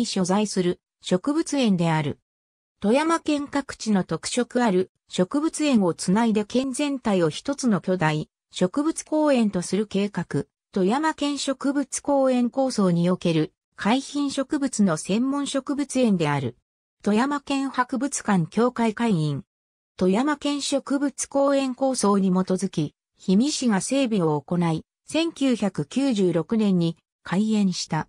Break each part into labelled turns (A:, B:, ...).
A: に所在する植物園である。富山県各地の特色ある植物園をつないで県全体を一つの巨大植物公園とする計画、富山県植物公園構想における海浜植物の専門植物園である。富山県博物館協会会員。富山県植物公園構想に基づき、氷見市が整備を行い、1996年に開園した。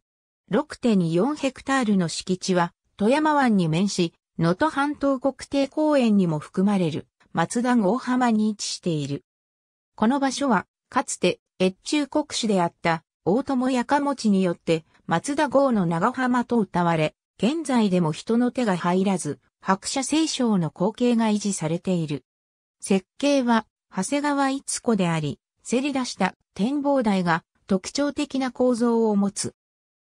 A: 6.4ヘクタールの敷地は、富山湾に面し、能登半島国定公園にも含まれる、松田大浜に位置している。この場所は、かつて、越中国主であった、大友やかもちによって、松田郷の長浜と歌われ、現在でも人の手が入らず、白車聖章の光景が維持されている。設計は、長谷川逸子であり、せり出した展望台が特徴的な構造を持つ。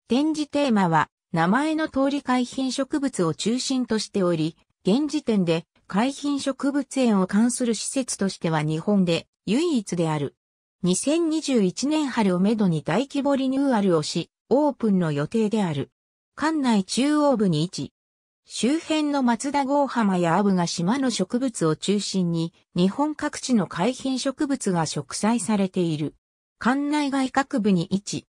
A: 展示テーマは、名前の通り海浜植物を中心としており、現時点で海浜植物園を関する施設としては日本で唯一である。2021年春をめどに大規模リニューアルをし、オープンの予定である。館内中央部に位置。周辺の松田郷浜や阿武が島の植物を中心に、日本各地の海浜植物が植栽されている。館内外各部に位置。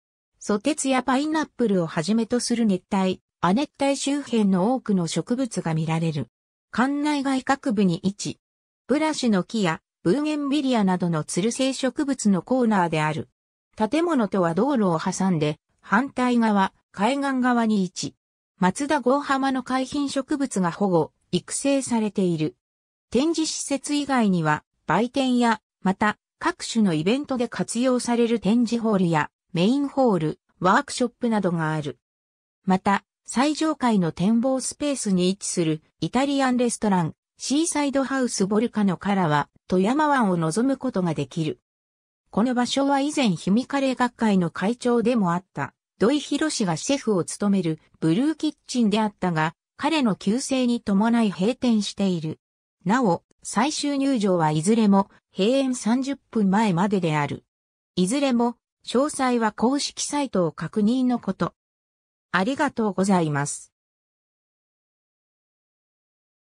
A: ソテツやパイナップルをはじめとする熱帯、亜熱帯周辺の多くの植物が見られる。館内外各部に位置。ブラシの木やブーゲンビリアなどのツル性植物のコーナーである。建物とは道路を挟んで、反対側、海岸側に位置。松田郷浜の海浜植物が保護、育成されている。展示施設以外には、売店や、また、各種のイベントで活用される展示ホールや、メインホール、ワークショップなどがある。また、最上階の展望スペースに位置するイタリアンレストラン、シーサイドハウスボルカノからは、富山湾を望むことができる。この場所は以前ヒミカレー学会の会長でもあった、土井博士がシェフを務めるブルーキッチンであったが、彼の旧姓に伴い閉店している。なお、最終入場はいずれも閉園30分前までである。いずれも詳細は公式サイトを確認のこと。ありがとうございます。